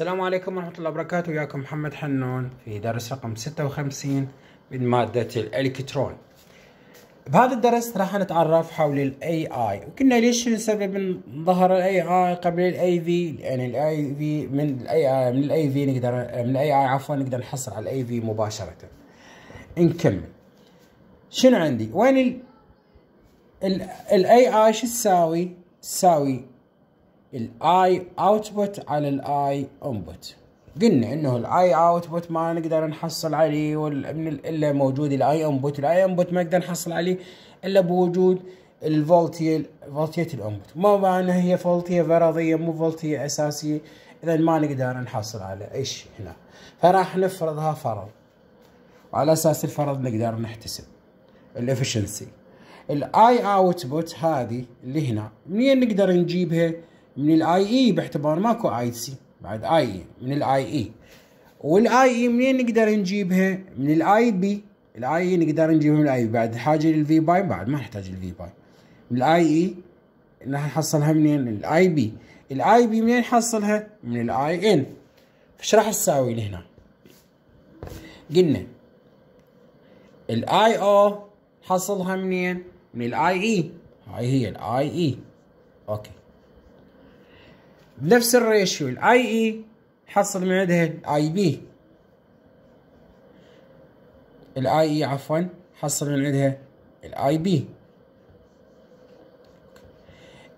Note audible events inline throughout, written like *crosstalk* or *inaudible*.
السلام عليكم ورحمة الله وبركاته وياكم محمد حنون في درس رقم 56 من مادة الإلكترون بهذا الدرس راح نتعرف حول الاي اي وكنا ليش سبب من ظهر الاي اي قبل الاي في لان الاي في من الاي اي من الاي في نقدر من الاي اي عفوا نقدر نحصل على الاي في مباشره نكمل شنو عندي وين الاي اي شو تساوي تساوي الاي اوتبوت على الاي انبوت قلنا انه الاي اوتبوت ما نقدر نحصل عليه من الا موجود الاي انبوت الاي انبوت ما نقدر نحصل عليه الا بوجود الفولتيه فولتيه الانبوت ما معنى هي فولتيه فرضيه مو فولتيه اساسيه اذا ما نقدر نحصل على اي شيء هنا فراح نفرضها فرض وعلى اساس الفرض نقدر نحتسب الافشنسي الاي اوتبوت هذه اللي هنا منين نقدر نجيبها من الاي اي باعتبار ماكو اي سي بعد اي اي من الاي اي والاي اي منين نقدر نجيبها من الاي بي الاي اي نقدر نجيبها من الاي بي بعد حاجه للفي باي بعد ما نحتاج الفي باي من الاي اي راح نحصلها منين الاي بي الاي بي منين نحصلها من الاي ان فش راح تساوي لهنا قلنا الاي او حصلها منين من الاي اي هاي هي الاي اي اوكي بنفس الريشيو الاي اي حصل من عندها الاي بي الاي اي عفوا حصل من عندها الاي بي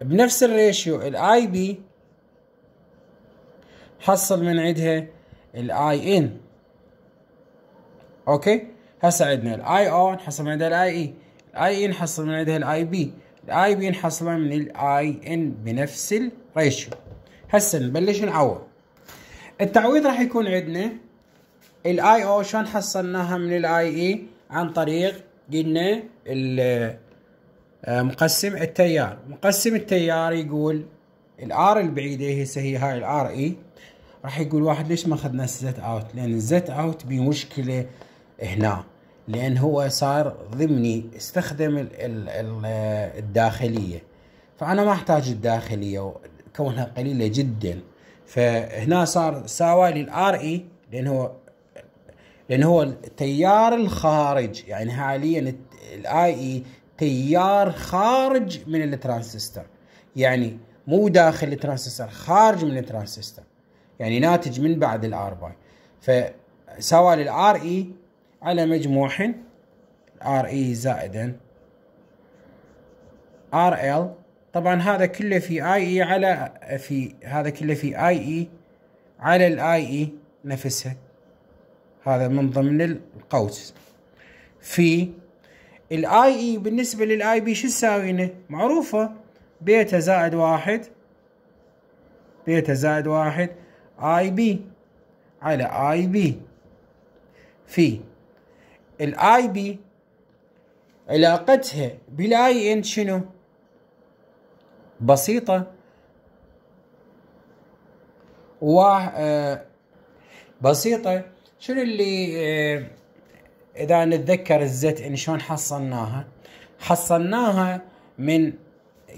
بنفس الريشيو الاي بي حصل من عندها الاي ان اوكي هسه عندنا الاي او نحصل من عندها الاي اي الاي ان نحصل من عندها الاي بي الاي بي حصل من الاي ان بنفس الريشيو هسه نبلش نعوض التعويض راح يكون عندنا الاي او شلون حصلناها من الاي اي e عن طريق قلنا آه، مقسم التيار مقسم التيار يقول الار البعيده هسه هي هاي الار اي e. راح يقول واحد ليش ما اخذنا الزت اوت لان الزت اوت بمشكله هنا لان هو صار ضمني استخدم آه، الداخليه فانا ما احتاج الداخليه كونها قليله جدا فهنا صار ساوى للار اي لان هو لان هو التيار الخارج يعني حاليا الاي اي تيار خارج من الترانزستور يعني مو داخل الترانزستور خارج من الترانزستور يعني ناتج من بعد الار باي فساوى للار اي على مجموع ار اي e زائدا ار ال طبعا هذا كله في اي اي على في هذا كله في اي اي على الاي اي نفسها هذا من ضمن القوس في الاي اي بالنسبة للاي بي شو تساوينا معروفة بيتا زائد واحد بيتا زائد واحد اي بي على اي بي في الاي بي علاقتها بالاي ان شنو بسيطة و آه، بسيطة شنو اللي آه، إذا نتذكر الزت إن شلون حصلناها حصلناها من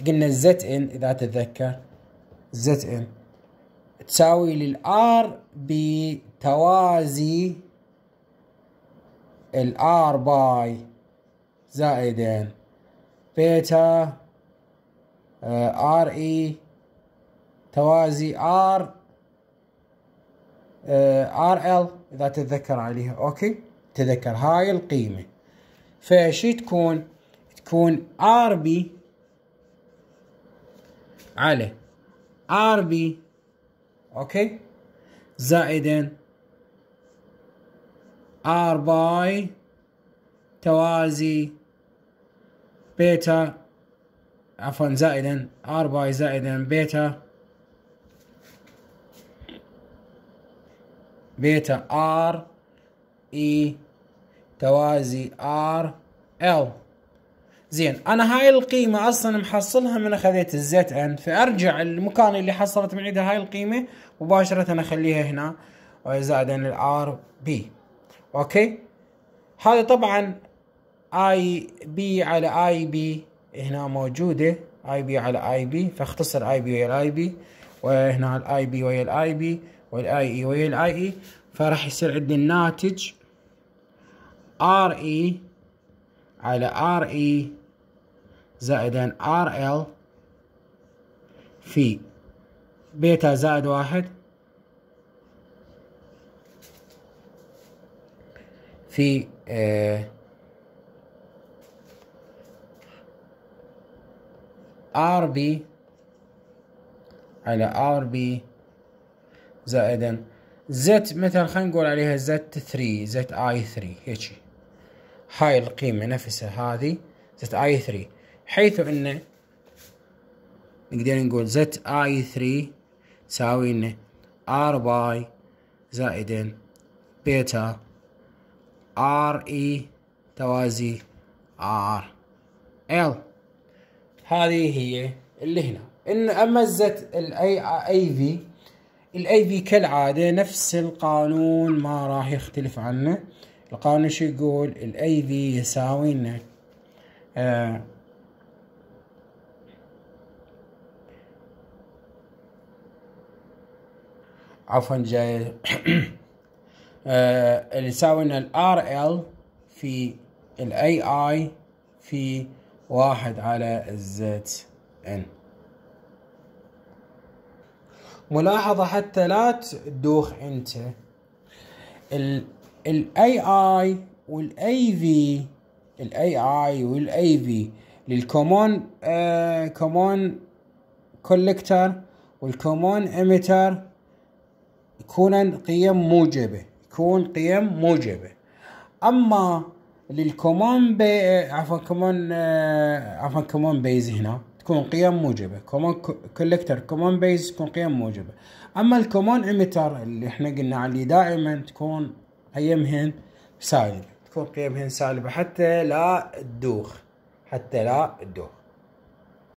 قلنا الزت إن إذا تتذكر زت إن تساوي للآر بتوازي الآر باي زائدا بيتا ار آه، اي توازي ار ار ال اذا تتذكر عليها اوكي تذكر هاي القيمه فشي تكون تكون ار بي على ار بي اوكي زائدا ار باي توازي بيتا عفوا زائدا ار باي زائدا بيتا بيتا ار اي e توازي ار ال زين انا هاي القيمة اصلا محصلها من اخذت الزت ان فارجع المكان اللي حصلت من عندها هاي القيمة مباشرة اخليها هنا زائدا الار بي اوكي هذا طبعا اي بي على اي بي هنا موجودة اي بي على اي بي فاختصر اي بي ويا الاي بي وهنا الاي بي ويا الاي بي والاي اي e ويا الاي اي e، فراح يصير عندي الناتج ار اي e على ار اي زائدا ار ال في بيتا زائد واحد في آه ار بي على ار بي زائدا زت مثلا خلينا نقول عليها زت 3 زت اي 3 هيجي هاي القيمة نفسها هذه زت اي 3 حيث ان نقدر نقول زت اي 3 تساوي ان ار باي زائدا بيتا ار اي توازي ار ال هذه هي اللي هنا ان اما الزت الاي اي في الاي في كالعاده نفس القانون ما راح يختلف عنه القانون شو يقول الاي في يساوي لنا آه عفوا جاي *coughs* آه اللي يساوي لنا الار ال في الاي اي في واحد على الزيت ان ملاحظة حتى لا تدوخ انت الاي اي والاي في الاي اي والاي في للكومون آه كومون كولكتر والكومون اميتر يكونن قيم موجبة يكون قيم موجبة أما للكومون بي عفوا كومون آه، عفوا كومون بيز هنا تكون قيم موجبة كومون كولكتر كومون بيز تكون قيم موجبة أما الكومون إيميتر اللي احنا قلنا عليه دائما تكون قيمهن سالبة تكون قيمهن سالبة حتى لا تدوخ حتى لا تدوخ